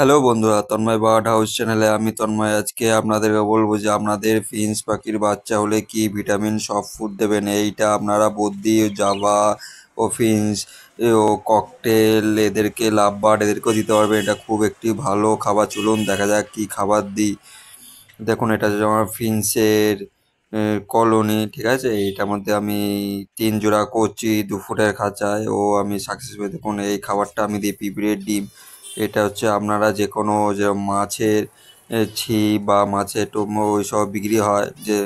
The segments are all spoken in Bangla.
হ্যালো বন্ধুরা তন্ময় বার্ড হাউস চ্যানেলে আমি তন্ময় আজকে আপনাদেরকে বলবো যে আপনাদের ফিন্স পাখির বাচ্চা হলে কি ভিটামিন সব ফুড দেবেন এইটা আপনারা বদ্যি জাবা ও ফিন্স ও ককটেল এদেরকে লাভবার্ড এদেরকেও দিতে পারবে এটা খুব একটি ভালো খাবার চলুন দেখা যাক কি খাবার দিই দেখুন এটা আমার ফিন্সের কলোনি ঠিক আছে এটার মধ্যে আমি তিন জোড়া কচি দু ফুটের খাঁচায় ও আমি সাকসেস হয়ে দেখুন এই খাবারটা আমি দিই পিঁপড়ের ডিম এটা হচ্ছে আপনারা যে কোনো যে মাছের ছি বা মাছের ওই সব বিক্রি হয় যে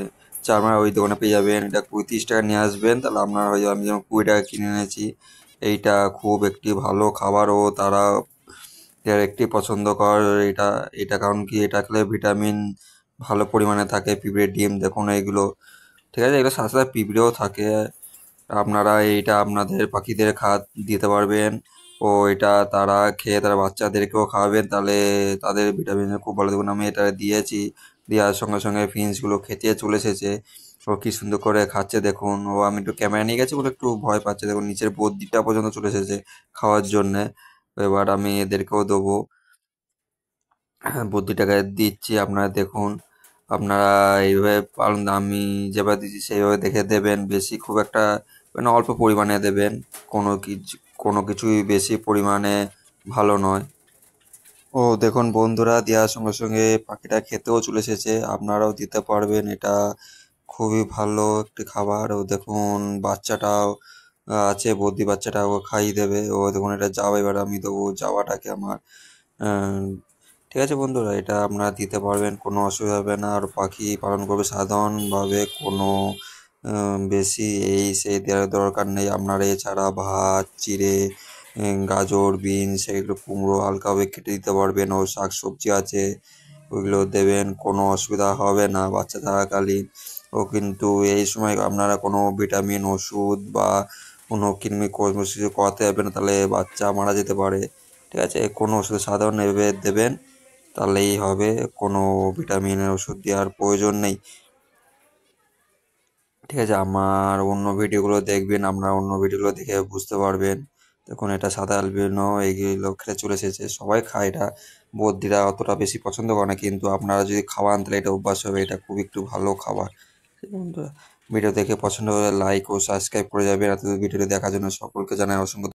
আপনারা ওই দোকানে পেয়ে যাবেন এটা পঁয়ত্রিশ টাকা নিয়ে আসবেন তাহলে আপনার হয়ে যাবে আমি যেমন কুড়ি টাকা কিনে এনেছি এইটা খুব একটি ভালো খাবারও তারা একটি পছন্দ কর এটা এটা কারণ কি এটা খেলে ভিটামিন ভালো পরিমাণে থাকে পিঁপড়ে ডিম দেখুন এইগুলো ঠিক আছে এগুলো সাথে সাথে পিঁপড়েও থাকে আপনারা এইটা আপনাদের পাখিদের খাদ দিতে পারবেন ও এটা তারা খেয়ে তারা বাচ্চাদেরকেও খাওয়াবেন তাহলে তাদের ভিটামিনের খুব ভালো দেখুন আমি এটা দিয়েছি দেওয়ার সঙ্গে সঙ্গে ফিন্সগুলো খেতে চলে এসেছে ও কি সুন্দর করে খাচ্ছে দেখুন ও আমি একটু ক্যামেরা নিয়ে গেছি বলে একটু ভয় পাচ্ছে দেখুন নিচের বদ্যিটা পর্যন্ত চলে এসেছে খাওয়ার জন্যে এবার আমি এদেরকেও দেবো বদ্যিটাকে দিচ্ছি আপনারা দেখুন আপনারা এইভাবে পালন আমি যেভাবে দিচ্ছি সেইভাবে দেখে দেবেন বেশি খুব একটা মানে অল্প পরিমাণে দেবেন কোনো কিছু কোনো কিছুই বেশি পরিমাণে ভালো নয় ও দেখুন বন্ধুরা দেওয়ার সঙ্গে সঙ্গে পাখিটা খেতেও চলে এসেছে আপনারাও দিতে পারবেন এটা খুবই ভালো একটি খাবার ও দেখুন বাচ্চাটাও আছে বৌদি বাচ্চাটা ও খাইয়ে দেবে ও দেখুন এটা যাবে এবার আমি দেবো যাওয়াটাকে আমার ঠিক আছে বন্ধুরা এটা আপনারা দিতে পারবেন কোনো অসুবিধা হবে না আর পাখি পালন করবে সাধারণভাবে কোনো বেশি এই সেই দেওয়ার দরকার নেই আপনার এছাড়া ভাত চিড়ে গাজর বিনস এগুলো কুমড়ো হালকাভাবে কেটে দিতে পারবেন ও শাক সবজি আছে ওইগুলো দেবেন কোনো অসুবিধা হবে না বাচ্চা থাকাকালীন ও কিন্তু এই সময় আপনারা কোনো ভিটামিন ওষুধ বা কোনো কৃমি কিছু করাতে যাবেন তাহলে বাচ্চা মারা যেতে পারে ঠিক আছে কোনো ওষুধ সাধারণ এভাবে দেবেন তাহলেই হবে কোনো ভিটামিনের ওষুধ দেওয়ার প্রয়োজন নেই ঠিক আছে আমার অন্য ভিডিওগুলো দেখবেন আপনারা অন্য ভিডিওগুলো দেখে বুঝতে পারবেন দেখুন এটা সাদা অ্যালবিনো এইগুলো খেতে চলে এসেছে সবাই খায় এটা বদ্রিরা অতটা বেশি পছন্দ করে না কিন্তু আপনারা যদি খাওয়ান তাহলে এটা অভ্যাস হবে এটা খুব একটু ভালো খাবার ভিডিও দেখে পছন্দ হলে লাইক ও সাবস্ক্রাইব করে যাবেন এত ভিডিওটি দেখার জন্য সকলকে জানাই অসংখ্য